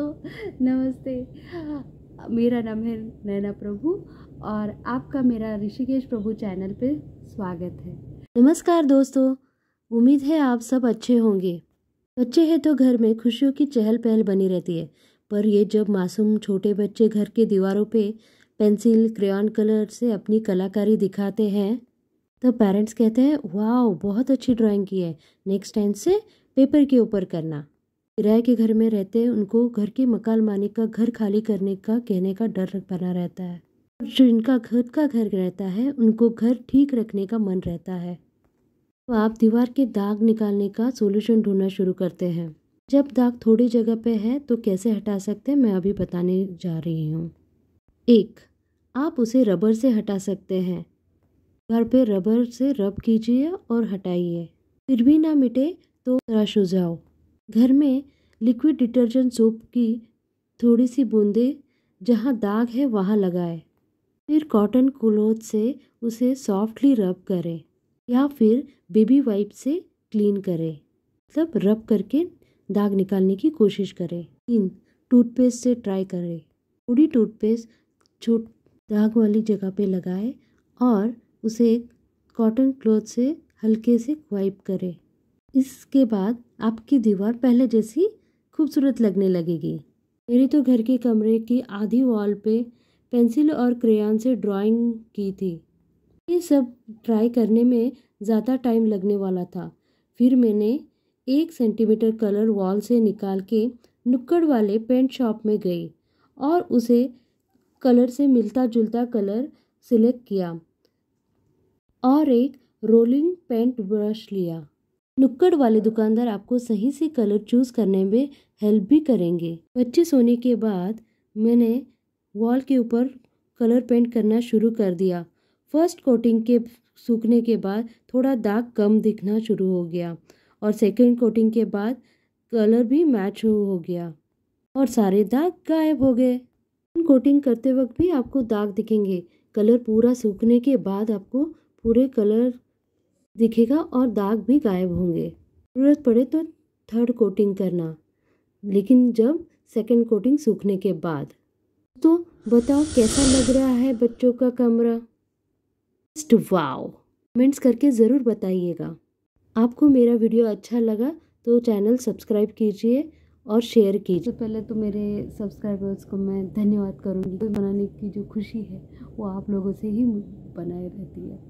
दोस्तों नमस्ते मेरा नाम है नैना प्रभु और आपका मेरा ऋषिकेश प्रभु चैनल पे स्वागत है नमस्कार दोस्तों उम्मीद है आप सब अच्छे होंगे बच्चे हैं तो घर में खुशियों की चहल पहल बनी रहती है पर ये जब मासूम छोटे बच्चे घर के दीवारों पे पेंसिल क्रेन कलर से अपनी कलाकारी दिखाते हैं तो पेरेंट्स कहते हैं वाह बहुत अच्छी ड्राइंग की है नेक्स्ट टाइम से पेपर के ऊपर करना किराए के घर में रहते उनको घर के मकान मालिक का घर खाली करने का कहने का डर बना रहता है जो इनका खुद का घर रहता है उनको घर ठीक रखने का मन रहता है तो आप दीवार के दाग निकालने का सोल्यूशन ढूंढना शुरू करते हैं जब दाग थोड़ी जगह पे है तो कैसे हटा सकते हैं मैं अभी बताने जा रही हूँ एक आप उसे रबर से हटा सकते हैं घर पे रबर से रब कीजिए और हटाइए फिर भी ना मिटे तो तराशू जाओ घर में लिक्विड डिटर्जेंट सोप की थोड़ी सी बूंदें जहाँ दाग है वहाँ लगाएं फिर कॉटन क्लोथ से उसे सॉफ्टली रब करें या फिर बेबी वाइप से क्लीन करें मतलब रब करके दाग निकालने की कोशिश करें तीन टूथपेस्ट से ट्राई करें थोड़ी टूथपेस्ट छोट दाग वाली जगह पे लगाएं और उसे एक कॉटन क्लोथ से हल्के से वाइप करें इसके बाद आपकी दीवार पहले जैसी खूबसूरत लगने लगेगी मेरे तो घर के कमरे की आधी वॉल पे पेंसिल और क्रेयन से ड्राइंग की थी ये सब ट्राई करने में ज़्यादा टाइम लगने वाला था फिर मैंने एक सेंटीमीटर कलर वॉल से निकाल के नुक्कड़ वाले पेंट शॉप में गई और उसे कलर से मिलता जुलता कलर सिलेक्ट किया और एक रोलिंग पेंट ब्रश लिया नुक्कड़ वाले दुकानदार आपको सही से कलर चूज़ करने में हेल्प भी करेंगे बच्चे सोने के बाद मैंने वॉल के ऊपर कलर पेंट करना शुरू कर दिया फर्स्ट कोटिंग के सूखने के बाद थोड़ा दाग कम दिखना शुरू हो गया और सेकंड कोटिंग के बाद कलर भी मैच हो गया और सारे दाग गायब हो गए कोटिंग करते वक्त भी आपको दाग दिखेंगे कलर पूरा सूखने के बाद आपको पूरे कलर दिखेगा और दाग भी गायब होंगे ज़रूरत पड़े तो थर्ड कोटिंग करना लेकिन जब सेकंड कोटिंग सूखने के बाद तो बताओ कैसा लग रहा है बच्चों का कमरा जस्ट वाओ कमेंट्स करके ज़रूर बताइएगा आपको मेरा वीडियो अच्छा लगा तो चैनल सब्सक्राइब कीजिए और शेयर कीजिए तो पहले तो मेरे सब्सक्राइबर्स को मैं धन्यवाद करूँगी बनाने की जो खुशी है वो आप लोगों से ही बनाए रहती है